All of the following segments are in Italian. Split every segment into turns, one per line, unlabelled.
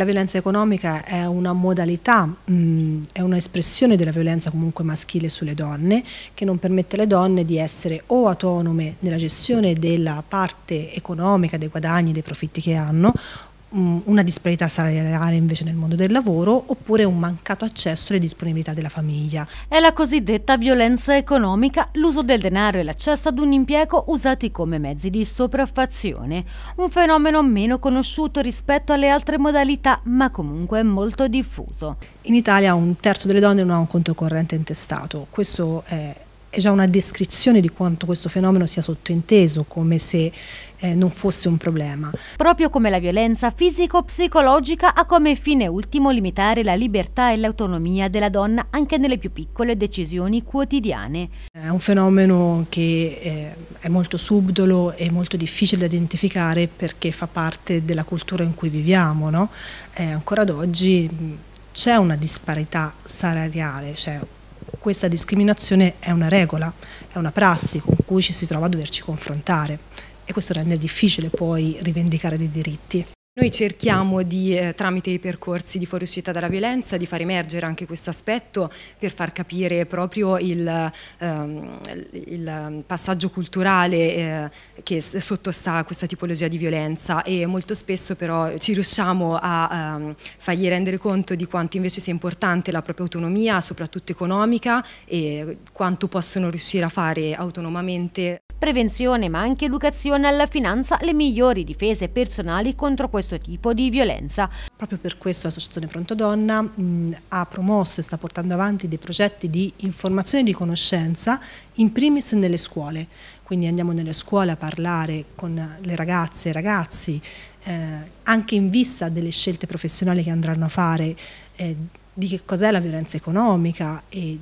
La violenza economica è una modalità, mh, è un'espressione della violenza comunque maschile sulle donne che non permette alle donne di essere o autonome nella gestione della parte economica, dei guadagni, dei profitti che hanno Mm, una disparità salariale invece nel mondo del lavoro oppure un mancato accesso alle disponibilità della famiglia. È la cosiddetta violenza economica, l'uso del denaro
e l'accesso ad un
impiego usati come
mezzi di sopraffazione, un fenomeno meno conosciuto rispetto alle altre modalità
ma comunque molto diffuso. In Italia un terzo delle donne non ha un conto corrente intestato, questo è è già una descrizione di quanto questo fenomeno sia sottointeso, come se eh, non fosse un problema.
Proprio come la violenza fisico-psicologica ha come fine ultimo limitare la libertà e l'autonomia della donna anche nelle più piccole
decisioni quotidiane. È un fenomeno che eh, è molto subdolo e molto difficile da identificare perché fa parte della cultura in cui viviamo. No? Eh, ancora ad oggi c'è una disparità salariale, cioè questa discriminazione è una regola, è una prassi con cui ci si trova a doverci confrontare e questo rende difficile poi rivendicare dei diritti.
Noi cerchiamo di, eh, tramite i percorsi di fuoriuscita dalla violenza di far emergere anche questo aspetto per far capire proprio il, ehm, il passaggio culturale eh, che sottostà a questa tipologia di violenza e molto spesso però ci riusciamo a ehm, fargli rendere conto di quanto invece sia importante la propria autonomia, soprattutto economica e quanto possono riuscire a fare autonomamente prevenzione ma anche
educazione alla finanza le migliori difese personali contro questo tipo di violenza.
Proprio per questo l'Associazione Pronto Donna mh, ha promosso e sta portando avanti dei progetti di informazione e di conoscenza in primis nelle scuole, quindi andiamo nelle scuole a parlare con le ragazze e i ragazzi eh, anche in vista delle scelte professionali che andranno a fare eh, di che cos'è la violenza economica e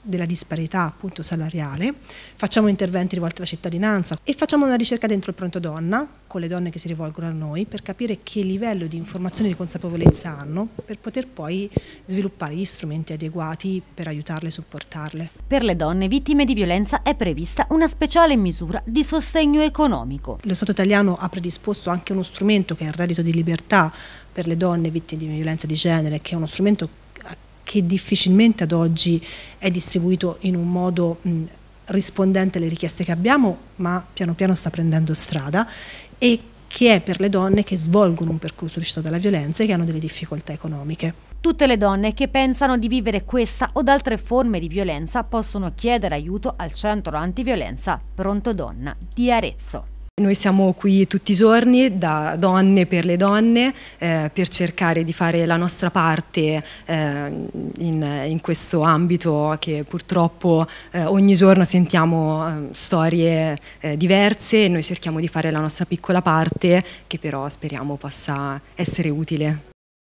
della disparità appunto salariale, facciamo interventi rivolti alla cittadinanza e facciamo una ricerca dentro il pronto donna con le donne che si rivolgono a noi per capire che livello di informazione e di consapevolezza hanno per poter poi sviluppare gli strumenti adeguati per aiutarle e supportarle.
Per le donne vittime di violenza è prevista una speciale misura di sostegno
economico. Lo Stato italiano ha predisposto anche uno strumento che è il reddito di libertà per le donne vittime di violenza di genere, che è uno strumento che difficilmente ad oggi è distribuito in un modo mh, rispondente alle richieste che abbiamo, ma piano piano sta prendendo strada e che è per le donne che svolgono un percorso di uscita dalla violenza e che hanno delle difficoltà economiche.
Tutte le donne che pensano di vivere questa o altre forme di violenza possono chiedere aiuto al centro antiviolenza Pronto Donna di Arezzo.
Noi siamo qui tutti i giorni, da donne per le donne, eh, per cercare di fare la nostra parte eh, in, in, questo ambito che purtroppo eh, ogni giorno sentiamo eh, storie eh, diverse e noi cerchiamo di fare la nostra piccola parte che però speriamo possa essere utile.